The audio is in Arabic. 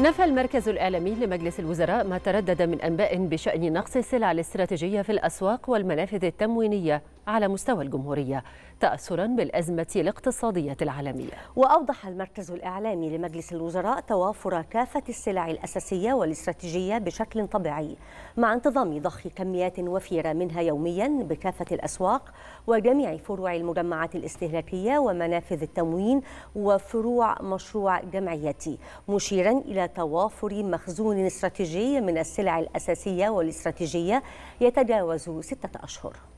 نفى المركز الإعلامي لمجلس الوزراء ما تردد من أنباء بشأن نقص السلع الاستراتيجية في الأسواق والمنافذ التموينية على مستوى الجمهورية تأثرا بالأزمة الاقتصادية العالمية وأوضح المركز الإعلامي لمجلس الوزراء توافر كافة السلع الأساسية والاستراتيجية بشكل طبيعي مع انتظام ضخ كميات وفيرة منها يوميا بكافة الأسواق وجميع فروع المجمعات الاستهلاكية ومنافذ التموين وفروع مشروع جمعيتي مشيرا إلى توافر مخزون استراتيجي من السلع الأساسية والاستراتيجية يتجاوز ستة أشهر